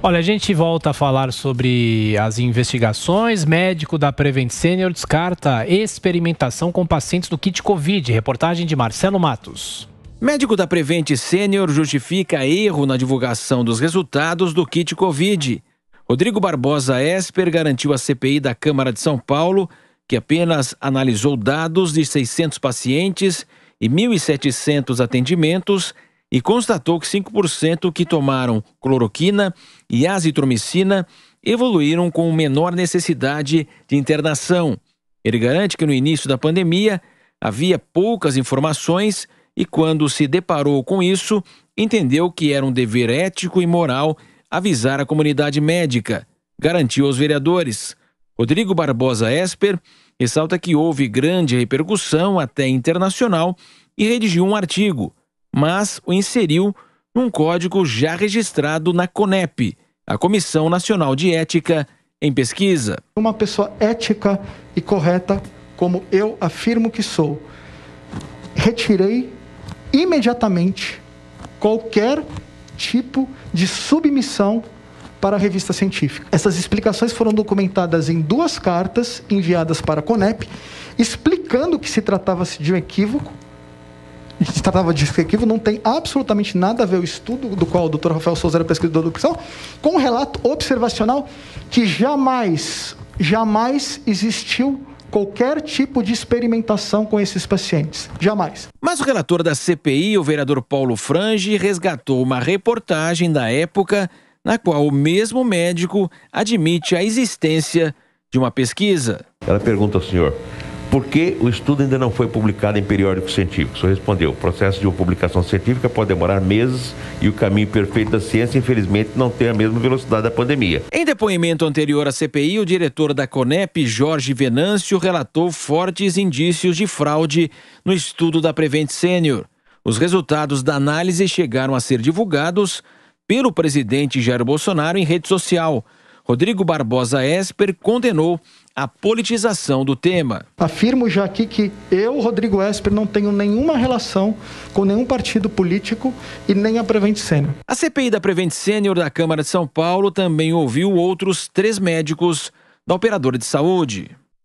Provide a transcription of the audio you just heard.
Olha, a gente volta a falar sobre as investigações. Médico da Prevent Senior descarta experimentação com pacientes do kit Covid. Reportagem de Marcelo Matos. Médico da Prevent Sênior justifica erro na divulgação dos resultados do kit Covid. Rodrigo Barbosa Esper garantiu à CPI da Câmara de São Paulo que apenas analisou dados de 600 pacientes e 1.700 atendimentos e constatou que 5% que tomaram cloroquina e azitromicina evoluíram com menor necessidade de internação. Ele garante que no início da pandemia havia poucas informações e, quando se deparou com isso, entendeu que era um dever ético e moral avisar a comunidade médica, garantiu aos vereadores. Rodrigo Barbosa Esper ressalta que houve grande repercussão, até internacional, e redigiu um artigo mas o inseriu num código já registrado na CONEP, a Comissão Nacional de Ética em Pesquisa. Uma pessoa ética e correta, como eu afirmo que sou, retirei imediatamente qualquer tipo de submissão para a revista científica. Essas explicações foram documentadas em duas cartas enviadas para a CONEP, explicando que se tratava se de um equívoco e que tratava de efetivo, não tem absolutamente nada a ver o estudo do qual o Dr. Rafael Souza era pesquisador do Cristão, com um relato observacional que jamais, jamais existiu qualquer tipo de experimentação com esses pacientes. Jamais. Mas o relator da CPI, o vereador Paulo Frange, resgatou uma reportagem da época na qual o mesmo médico admite a existência de uma pesquisa. Ela pergunta ao senhor: por que o estudo ainda não foi publicado em periódico científico. Ele respondeu: o processo de publicação científica pode demorar meses e o caminho perfeito da ciência, infelizmente, não tem a mesma velocidade da pandemia. Em depoimento anterior à CPI, o diretor da CONEP, Jorge Venâncio, relatou fortes indícios de fraude no estudo da Prevent Senior. Os resultados da análise chegaram a ser divulgados pelo presidente Jair Bolsonaro em rede social. Rodrigo Barbosa Esper condenou a politização do tema. Afirmo já aqui que eu, Rodrigo Esper, não tenho nenhuma relação com nenhum partido político e nem a Prevent Senior. A CPI da Prevent Senior da Câmara de São Paulo também ouviu outros três médicos da operadora de saúde.